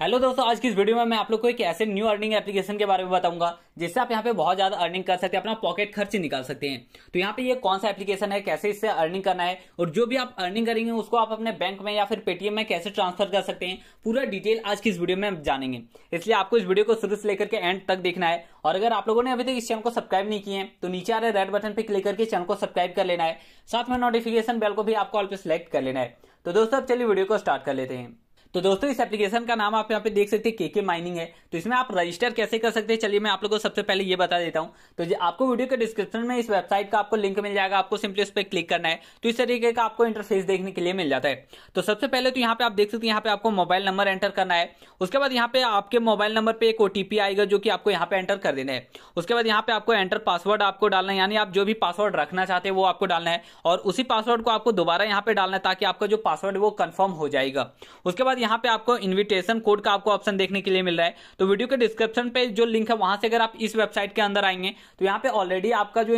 hello दोस्तों आज की इस वीडियो में मैं आप लोग को एक ऐसे न्यू अर्निंग एप्लीकेशन के बारे में बताऊंगा जिससे आप यहाँ पे बहुत ज्यादा अर्निंग कर सकते हैं अपना पॉकेट खर्च निकाल सकते हैं तो यहाँ पे ये कौन सा एप्लीकेशन है कैसे इससे अर्निंग करना है और जो भी आप अर्निंग करेंगे उसको आप अपने बैंक में या फिर पेटीएम में कैसे ट्रांसफर कर सकते हैं पूरा डिटेल आज की इस वीडियो में जानेंगे इसलिए आपको इस वीडियो को शुरू से लेकर के एंड तक देखना है और अगर आप लोगों ने अभी तक इस चैनल को सब्सक्राइब नहीं किए तो नीचे आ रहे रेड बटन पर क्लिक करके चैनल को सब्सक्राइब कर लेना है साथ में नोटिफिकेशन बेल को भी आपको ऑल सिलेक्ट कर लेना है तो दोस्तों आप चलिए वीडियो को स्टार्ट कर लेते हैं तो दोस्तों इस एप्लीकेशन का नाम आप यहाँ पे देख सकते हैं के के माइनिंग है तो इसमें आप रजिस्टर कैसे कर सकते हैं चलिए मैं आप लोगों को सबसे पहले ये बता देता हूँ तो आपको वीडियो के डिस्क्रिप्शन में इस वेबसाइट का आपको लिंक मिल जाएगा आपको सिंपली उस पर क्लिक करना है तो इस तरीके का आपको इंटरफेस देखने के लिए मिल जाता है तो सबसे पहले तो यहाँ पे आप देख सकते हैं यहाँ पे आपको मोबाइल नंबर एंटर करना है उसके बाद यहाँ पे आपके मोबाइल नंबर पर एक ओटीपी आएगा जो कि आपको यहाँ पे एंटर कर देना है उसके बाद यहाँ पे आपको एंटर पासवर्ड आपको डालना है यानी आप जो भी पासवर्ड रखना चाहते हैं वो आपको डालना है और उसी पासवर्ड को आपको दोबारा यहाँ पे डालना है ताकि आपका जो पासवर्ड है वो कन्फर्म हो जाएगा उसके बाद बाद यहाँ पे आपको इन्विटेशन कोड का आपको ऑप्शन देखने के लिए मिल रहा है तो वीडियो के डिस्क्रिप्शन पे जो लिंक है वहां से अगर आप इस वेबसाइट के अंदर आएंगे तो यहाँ पे ऑलरेडी आपका जो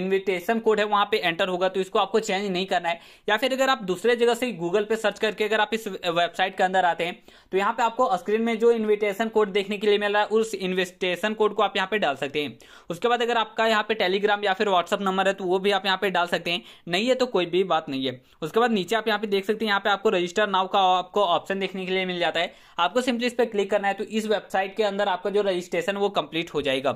इन्विटेशन कोड है वहां पे एंटर होगा तो इसको आपको चेंज नहीं करना है या फिर अगर आप दूसरे जगह से गूगल पे सर्च करके अगर आप इस वेबसाइट के अंदर आते हैं तो यहाँ पे आपको स्क्रीन में जो इन्विटेशन कोड देखने के लिए मिल रहा है उस इन्विटेशन कोड को आप यहाँ पे डाल सकते हैं उसके बाद अगर आपका यहाँ पे टेलीग्राम या फिर व्हाट्सअप नंबर है तो वो भी आप यहाँ पे डाल सकते हैं नहीं है तो कोई भी बात नहीं है उसके बाद नीचे आप यहाँ पे देख सकते हैं यहाँ पे आपको रजिस्टर नाव का आपको ऑप्शन ऑप्शन देखने के लिए मिल जाता है आपको सिंपली इस पर क्लिक करना है तो इस वेबसाइट के अंदर आपका जो रजिस्ट्रेशन वो कंप्लीट हो जाएगा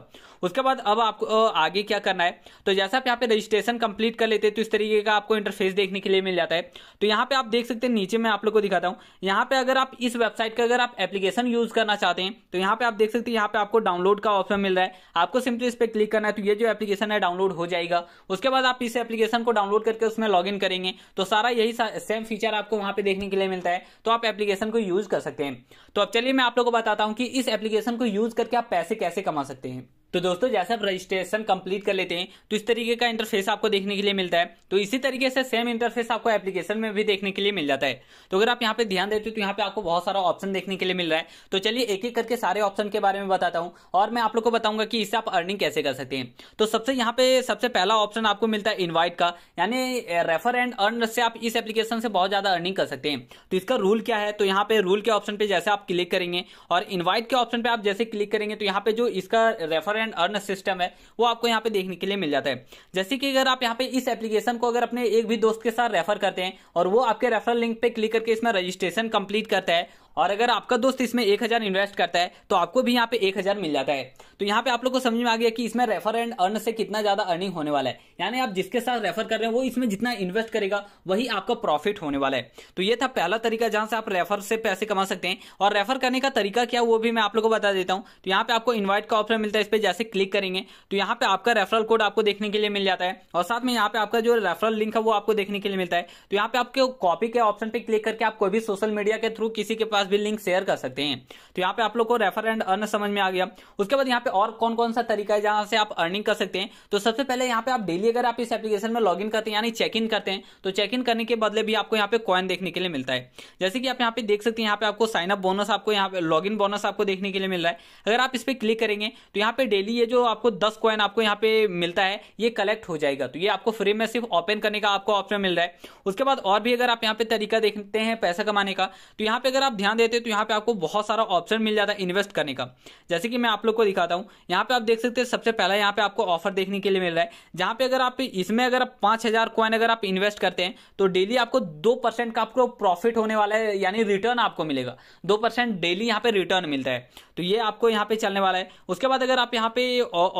उसके बाद अब आपको आगे क्या करना है तो जैसा आप यहाँ पे रजिस्ट्रेशन कंप्लीट कर लेते हैं तो इस तरीके का आपको इंटरफेस देखने के लिए मिल जाता है तो यहाँ पे आप देख सकते हैं नीचे मैं आप लोग को दिखाता हूँ यहाँ पे अगर आप इस वेबसाइट का अगर आप एप्लीकेशन यूज करना चाहते हैं तो यहाँ पे आप देख सकते हैं यहाँ पे आपको डाउनलोड का ऑप्शन मिल रहा है आपको सिंपली इस पर क्लिक करना है तो ये जो एप्लीकेशन है डाउनलोड हो जाएगा उसके बाद आप इस एप्लीकेशन को डाउनलोड करके उसमें लॉग करेंगे तो सारा यही सेम फीचर आपको वहां पे देखने के लिए मिलता है तो आप एप्लीकेशन को यूज कर सकते हैं तो अब चलिए मैं आप लोगों को बताता हूं कि इस एप्लीकेशन को यूज करके आप पैसे कैसे कमा सकते हैं तो दोस्तों जैसे आप रजिस्ट्रेशन कंप्लीट कर लेते हैं तो इस तरीके का इंटरफेस आपको देखने के लिए मिलता है तो इसी तरीके से सेम इंटरफेस आपको एप्लीकेशन में भी देखने के लिए मिल जाता है तो अगर आप यहाँ पे ध्यान देते हो तो यहाँ पे आपको बहुत सारा ऑप्शन देखने के लिए मिल रहा है तो चलिए एक एक करके सारे ऑप्शन के बारे में बताता हूँ और मैं आप लोग को बताऊंगा कि इससे आप अर्निंग कैसे कर सकते हैं तो सबसे यहाँ पे सबसे पहला ऑप्शन आपको मिलता है इन्वाइट का यानी रेफर एंड अर्न से आप इस एप्लीकेशन से बहुत ज्यादा अर्निंग कर सकते हैं तो इसका रूल क्या है तो यहाँ पे रूल के ऑप्शन पे जैसे आप क्लिक करेंगे और इन्वाइट के ऑप्शन पे आप जैसे क्लिक करेंगे तो यहाँ पे जो इसका रेफर एंड अर्न सिस्टम है वो आपको यहाँ पे देखने के लिए मिल जाता है जैसे कि अगर आप यहाँ पे इस एप्लीकेशन को अगर अपने एक भी दोस्त के साथ रेफर करते हैं और वो आपके रेफर लिंक पे क्लिक करके इसमें रजिस्ट्रेशन कंप्लीट करता है और अगर आपका दोस्त इसमें एक हज़ार इन्वेस्ट करता है तो आपको भी यहाँ पे एक हज़ार मिल जाता है तो यहाँ पे आप लोग को समझ में आ गया कि इसमें रेफर एंड अर्न से कितना ज़्यादा अर्निंग होने वाला है यानी आप जिसके साथ रेफर कर रहे हैं वो इसमें जितना इन्वेस्ट करेगा वही आपका प्रॉफिट होने वाला है तो ये था पहला तरीका जहां से आप रेफर से पैसे कमा सकते हैं और रेफर करने का तरीका क्या वो भी मैं आप लोग को बता देता हूँ तो यहाँ पे आपको इन्वाइट का ऑप्शन मिलता है इस पर जैसे क्लिक करेंगे तो यहाँ पे आपका रेफरल कोड आपको देखने के लिए मिल जाता है और साथ में यहाँ पे आपका जो रेफरल लिंक है वो आपको देखने के लिए मिलता है तो यहाँ पे आपके कॉपी के ऑप्शन पे क्लिक करके आप कोई भी सोशल मीडिया के थ्रू किसी के पास पास भी लिंक शेयर कर सकते हैं तो यहाँ पे आप लोग को रेफर एंड अर्न समझ में आ गया उसके बाद यहाँ पे और कौन कौन सा तरीका है जहां से आप अर्निंग कर सकते हैं तो सबसे पहले यहाँ पे आप डेली अगर आप इस एप्लीकेशन में लॉग करते हैं यानी चेक इन करते हैं तो चेक इन करने के बदले भी आपको यहाँ पे कॉइन देखने के लिए मिलता है जैसे कि आप यहाँ पे देख सकते हैं यहाँ पे आपको साइनअप बोनस आपको यहाँ पे लॉग बोनस आपको देखने के लिए मिल रहा है अगर आप इस पर क्लिक करेंगे तो यहाँ पे डेली ये जो आपको दस कॉइन आपको यहाँ पे मिलता है ये कलेक्ट हो जाएगा तो ये आपको फ्री में सिर्फ ओपन करने का आपको ऑप्शन मिल रहा है उसके बाद और भी अगर आप यहाँ पे तरीका देखते हैं पैसा कमाने का तो यहाँ पे अगर आप ध्यान ध्यान देते हो तो यहाँ पे आपको बहुत सारा ऑप्शन मिल जाता है इन्वेस्ट करने का जैसे कि मैं आप लोग को दिखाता हूँ यहाँ पे आप देख सकते हैं सबसे पहला यहाँ पे आपको ऑफर देखने के लिए मिल रहा है जहाँ पे अगर आप इसमें अगर आप पाँच हजार कॉइन अगर आप इन्वेस्ट करते हैं तो डेली आपको दो का आपको प्रॉफिट होने वाला है यानी रिटर्न आपको मिलेगा दो डेली यहाँ पे रिटर्न मिलता है तो ये आपको यहाँ पे चलने वाला है उसके बाद अगर आप यहाँ पे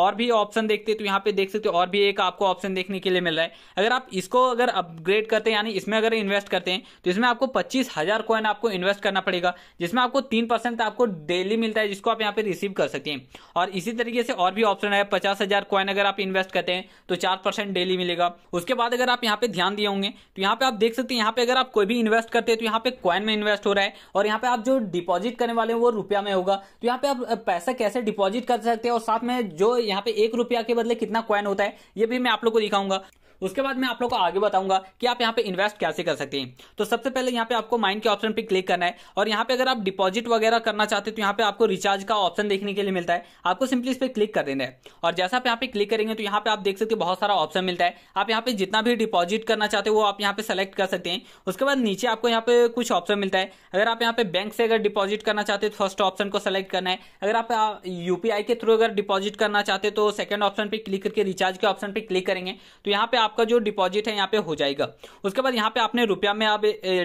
और भी ऑप्शन देखते तो यहाँ पे देख सकते हो और भी एक आपको ऑप्शन देखने के लिए मिल रहा है अगर आप इसको अगर अपग्रेड करते हैं यानी इसमें अगर इन्वेस्ट करते हैं तो इसमें आपको पच्चीस हजार कॉइन आपको इन्वेस्ट करना पड़ेगा मिलेगा जिसमें आपको तीन परसेंट आपको डेली मिलता है जिसको आप यहाँ पे रिसीव कर सकते हैं और इसी तरीके से और भी ऑप्शन है पचास हजार कॉइन अगर आप इन्वेस्ट करते हैं तो चार परसेंट डेली मिलेगा उसके बाद अगर आप यहाँ पे ध्यान दिए होंगे तो यहाँ पे आप देख सकते हैं यहाँ पे अगर आप कोई भी इन्वेस्ट करते हैं तो यहाँ पे कॉइन में इन्वेस्ट हो रहा है और यहाँ पे आप जो डिपॉजिट करने वाले हैं वो रुपया में होगा तो यहाँ पे आप पैसा कैसे डिपॉजिट कर सकते हैं और साथ में जो यहाँ पे एक रुपया के बदले कितना कॉइन होता है ये भी मैं आप लोग को दिखाऊंगा उसके बाद मैं आप लोग को आगे बताऊंगा कि आप यहाँ पे इन्वेस्ट कैसे कर सकते हैं तो सबसे पहले यहाँ पे आपको माइंड के ऑप्शन पे क्लिक करना है और यहाँ पे अगर आप डिपॉजिट वगैरह करना चाहते हैं तो यहाँ पे आपको रिचार्ज का ऑप्शन देखने के लिए मिलता है आपको सिंपली इस पर क्लिक कर देना है और जैसा आप यहाँ पे क्लिक करेंगे तो यहाँ पे आप देख सकते बहुत सारा ऑप्शन मिलता है आप यहाँ पे जितना भी डिपॉजिट करना चाहते हो वो आप यहाँ पे सेलेक्ट कर सकते हैं उसके बाद नीचे आपको यहाँ पे कुछ ऑप्शन मिलता है अगर आप यहाँ पे बैंक से अगर डिपॉजिट करना चाहते हो तो फर्स्ट ऑप्शन को सेलेक्ट करना है अगर आप यूपीआई के थ्रू अगर डिपॉजिट करना चाहते हो तो सेकंड ऑप्शन पे क्लिक करके रिचार्ज के ऑप्शन पे क्लिक करेंगे तो यहाँ पे आप आपका जो डिपॉजिट है यहाँ पे हो जाएगा उसके बाद यहाँ पे आपने रुपया में आप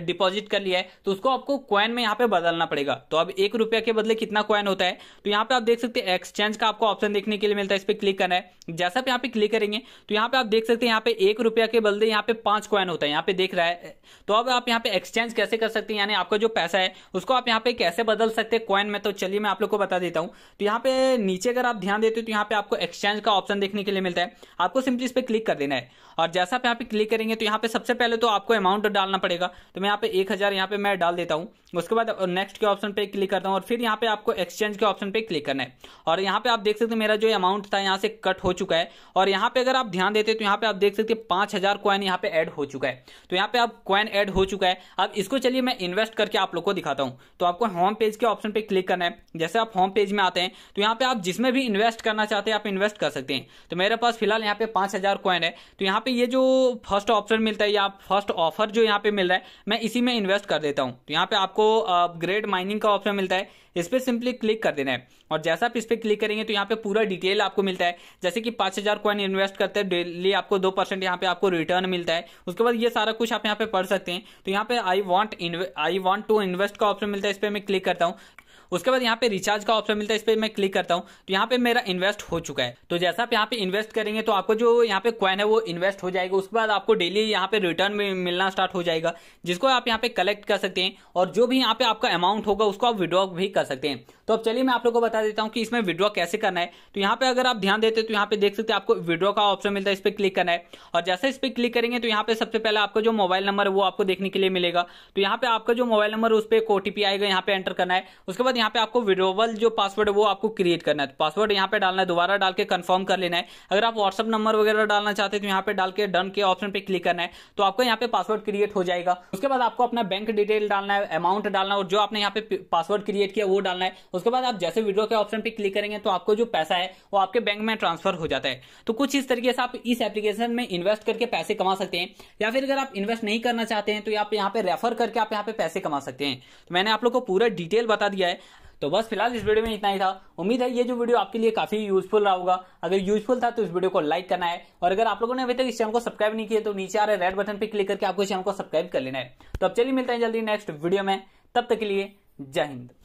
डिपॉजिट कर लिया है तो उसको आपको क्वाइन में यहाँ पे बदलना पड़ेगा तो अब एक रुपया के बदले कितना क्वाइन होता है तो यहाँ पे आप देख सकते हैं एक्सचेंज का आपको ऑप्शन देखने के लिए मिलता है इस पर क्लिक करना है जैसा आप यहाँ पे क्लिक करेंगे तो यहाँ पे आप देख सकते हैं यहाँ पे एक रुपया के बदले यहाँ पे पांच क्वाइन होता है यहाँ पे देख रहा है तो अब आप यहाँ पे एक्सचेंज कैसे कर सकते हैं यानी आपका जो पैसा है उसको आप यहाँ पे कैसे बदल सकते हैं क्वाइन में तो चलिए मैं आप लोग को बता देता हूँ तो यहाँ पे नीचे अगर आप ध्यान देते हो तो यहाँ पे आपको एक्सचेंज का ऑप्शन देखने के लिए मिलता है आपको सिंपली इस पर क्लिक कर देना है और जैसा आप यहाँ पे क्लिक करेंगे तो यहाँ पे सबसे पहले तो आपको अमाउंट डालना पड़ेगा तो मैं यहाँ पे एक हज़ार यहाँ पे मैं डाल देता हूँ उसके बाद नेक्स्ट के ऑप्शन पे क्लिक करता हूँ और फिर यहाँ पे आपको एक्सचेंज के ऑप्शन पे क्लिक करना है और यहाँ पे आप देख सकते हैं मेरा जो अमाउंट था यहाँ से कट हो चुका है और यहाँ पे अगर आप ध्यान देते तो यहाँ पे आप देख सकते हैं पांच हज़ार कॉइन यहाँ पे ऐड हो चुका है तो यहाँ पे आप क्वन ऐड हो चुका है अब इसको चलिए मैं इन्वेस्ट करके आप लोग को दिखाता हूँ तो आपको होम पेज के ऑप्शन पे क्लिक करना है जैसे आप होम पेज में आते हैं तो यहाँ पे आप जिसमें भी इन्वेस्ट करना चाहते हैं आप इन्वेस्ट कर सकते हैं तो मेरे पास फिलहाल यहाँ पे पांच हज़ार कॉइन है तो यहाँ पे ये जो फर्स्ट ऑप्शन मिलता है या फर्स्ट ऑफर जो यहाँ पे मिल रहा है मैं इसी में इन्वेस्ट कर देता हूँ तो यहाँ पे आपको अपग्रेड माइनिंग का ऑप्शन मिलता है इस पर सिंपली क्लिक कर देना है और जैसा आप इस पर क्लिक करेंगे तो यहाँ पे पूरा डिटेल आपको मिलता है जैसे कि पाँच हज़ार कॉइन इन्वेस्ट करते हैं डेली आपको दो परसेंट यहाँ पे आपको रिटर्न मिलता है उसके बाद ये सारा कुछ आप यहाँ पे पढ़ सकते हैं तो यहाँ पे I want I want to invest का ऑप्शन मिलता है इस पर मैं क्लिक करता हूँ उसके बाद यहाँ पे रिचार्ज का ऑप्शन मिलता है इस पर मैं क्लिक करता हूँ तो यहाँ पे मेरा इन्वेस्ट हो चुका है तो जैसा आप यहाँ पे इन्वेस्ट करेंगे तो आपको जो यहाँ पे क्वाइन है वो इन्वेस्ट हो जाएगा उसके बाद आपको डेली यहाँ पे रिटर्न मिलना स्टार्ट हो जाएगा जिसको आप यहाँ पे कलेक्ट कर सकते हैं और जो भी यहाँ पे आपका अमाउंट होगा उसको आप विड्रॉ भी कर सकते हैं तो अब चलिए मैं आप लोग को बता देता हूँ कि इसमें विड्रॉ कैसे करना है तो यहाँ पे अगर आप ध्यान देते तो यहाँ पे देख सकते हैं आपको विड्रॉ का ऑप्शन मिलता है इस पर क्लिक करना है और जैसे इस पर क्लिक करेंगे तो यहाँ पे सबसे पहले आपका जो मोबाइल नंबर है वो आपको देखने के लिए मिलेगा तो यहाँ पे आपका जो मोबाइल नंबर उस पर एक ओटीपी आएगा यहाँ पे एंटर करना है उसके बाद यहाँ पे आपको विड्रोवल जो पासवर्ड है वो आपको क्रिएट करना है तो पासवर्ड यहाँ पे डालना है दोबारा डाल के कन्फर्म कर लेना है अगर आप व्हाट्सअप नंबर वगैरह डालना चाहते हैं तो यहाँ पे डाल के डन के ऑप्शन पे क्लिक करना है तो आपको यहाँ पे पासवर्ड क्रिएट हो जाएगा उसके बाद आपको अपना बैंक डिटेल डालना है अमाउंट डालना है और जो आपने यहाँ पे पासवर्ड क्रिएट किया वो डालना है उसके बाद आप जैसे विड्रॉ के ऑप्शन पे क्लिक करेंगे तो आपको जो पैसा है वो आपके बैंक में ट्रांसफर हो जाता है तो कुछ इस तरीके से आप इस एप्लीकेशन में इन्वेस्ट करके पैसे कमा सकते हैं या फिर अगर आप इन्वेस्ट नहीं करना चाहते हैं तो आप यहाँ पे रेफर करके आप यहाँ पे पैसे कमा सकते हैं तो मैंने आप लोग को पूरा डिटेल बता दिया है तो बस फिलहाल इस वीडियो में इतना ही था उम्मीद है ये जो वीडियो आपके लिए काफी यूजफुल रहा होगा अगर यूजफुल था तो इस वीडियो को लाइक करना है और अगर आप लोगों ने अभी तक इस चैनल को सब्सक्राइब नहीं किया तो नीचे आ रहे रेड बटन पर क्लिक करके आपको इस चैनल को सब्सक्राइब कर लेना है तो अब चलिए मिलते हैं जल्दी नेक्स्ट वीडियो में तब तक के लिए जय हिंद